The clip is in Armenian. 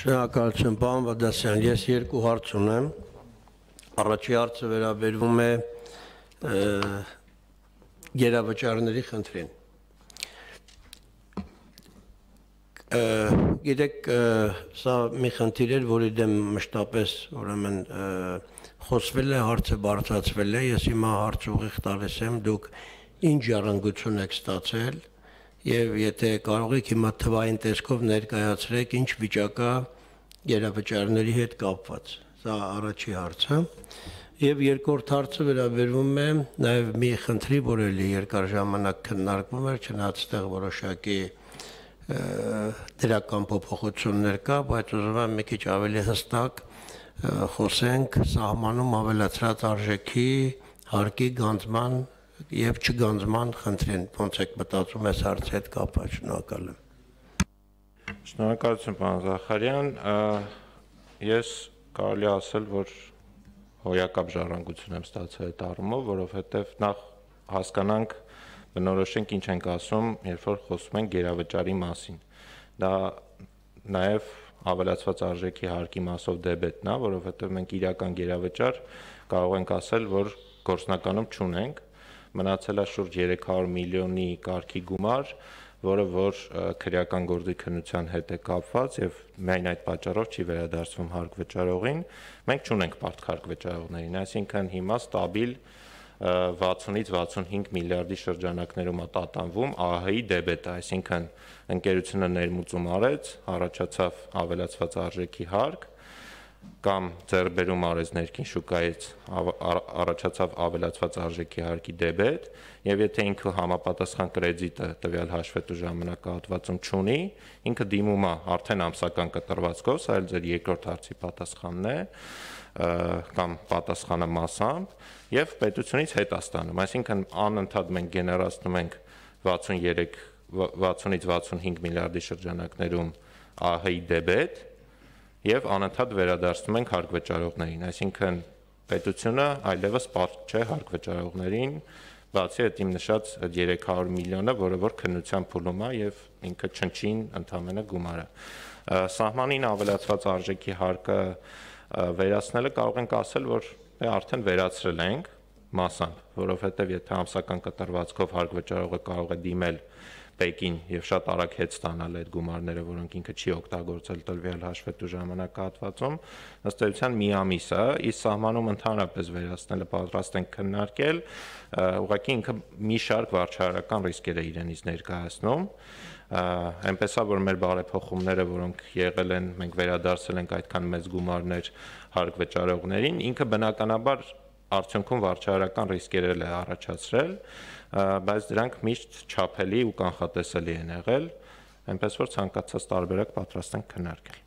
Շնորհակալություն, պարոն Վադասյան, ես երկու հարց ունեմ։ Առաջի հարցը վերաբերվում է գերավճարների խնդրին։ Գիտեք, սա մի խնդիր էր, որի դեմ մշտապես, ուրեմն, խոսվել է, հարցը բարձրացվել է, ես հիմա հարց ուղիղ տալիս եմ, դուք ինչ ժառանգություն եք ստացել եւ եթե կարող եք հիմա թվային տեսքով ներկայացրեք ինչ վիճակա երավճարների հետ կապված։ Սա առաջի հարցը։ հա։ Եվ երկրորդ հարցը վերաբերվում է նաև մի խնդրի, որը երկար ժամանակ քննարկվում էր, չնայած այդտեղ որոշակի դրական փոփոխություններ կա, բայց ուզում եմ մի քիչ ավելի հստակ խոսենք սահմանում ավելացրած արժեքի հարկի գանձման եւ չգանձման խնդրեն, ոնց եք մտածում այս հարցի հետ կապված, շնորհակալ եմ։ Շնորհակալություն, պարոն Զախարյան, ես կարելի ասել, որ հոյակապ ժառանգություն եմ ստացել այդ առումով, որովհետեւ նախ հասկանանք բնորոշենք ինչ ենք ասում, երբ որ խոսում ենք գերավճարի մասին։ Դա նաեւ ավելացված արժեքի հարկի մասով դեբետն է, որովհետև մենք իրական գերավճար կարող ենք ասել, որ գործնականում չունենք, մնացել է շուրջ 300 միլիոնի կարգի գումար, որը որ քրեական գործի քննության հետ է կապված եւ միայն այդ պատճառով չի վերադարձվում հարկ վճարողին։ Մենք չունենք բարդքարկ վճարողներին, այսինքն հիմա ստաբիլ 60-ից 65 միլիարդի շրջանակներում է տատանվում ԱՀ-ի դեբետը, այսինքն ընկերությունը ներմուծում արեց, առաջացավ ավելացված արժեքի հարկ, կամ ձեռբերում արեց ներքին շուկայից առաջացավ ավելացված արժեքի հարկի դեբետ եւ եթե ինքը համապատասխան կրեդիտը տվյալ հաշվետու ժամանակահատվածում չունի ինքը դիմում է արդեն ամսական կտրվածքով սա էլ ձեր երկրորդ հարցի պատասխանն է կամ պատասխանը մասամբ եւ պետությունից հետ աստանում այսինքն անընդհատ մենք գեներացնում ենք 63 60-ից 65 միլիարդի շրջանակներում ԱՀ-ի դեբետ եւ անընդհատ վերադարձնում ենք հարգվճարողներին, այսինքն պետությունը այլևս պարտ չէ հարգվճարողներին, բացի այդ իմ նշած այդ 300 միլիոնը, որը որ քննության փուլում է եւ ինքը չնչին ընդամենը գումարը։ Սահմանին ավելացված արժեքի հարկը վերացնելը կարող ենք ասել, որ արդեն վերացրել ենք, մասամբ, որովհետև եթե ամսական կտրվածքով հարկ վճարողը կարող է դիմել տեկին եւ շատ արագ հետ ստանալ այդ գումարները, որոնք ինքը չի օգտագործել տվյալ հաշվետու ժամանակահատվածում, ըստ էության մի ամիս է, իսկ սահմանում ընդհանրապես վերացնելը պատրաստ են քննարկել, ուղղակի ինքը մի շարք վարչարական ռիսկեր է իրենից ներկայացնում, այնպես է որ մեր բարեփոխումները, որոնք եղել են, մենք վերադարձել ենք այդքան մեծ գումարներ հարկ վճարողներին, ինքը բնականաբար արդյունքում վարչարարական ռիսկերել է առաջացրել, բայց դրանք միշտ չափելի ու կանխատեսելի են եղել, այնպես որ ցանկացած տարբերակ պատրաստ ենք քննարկել։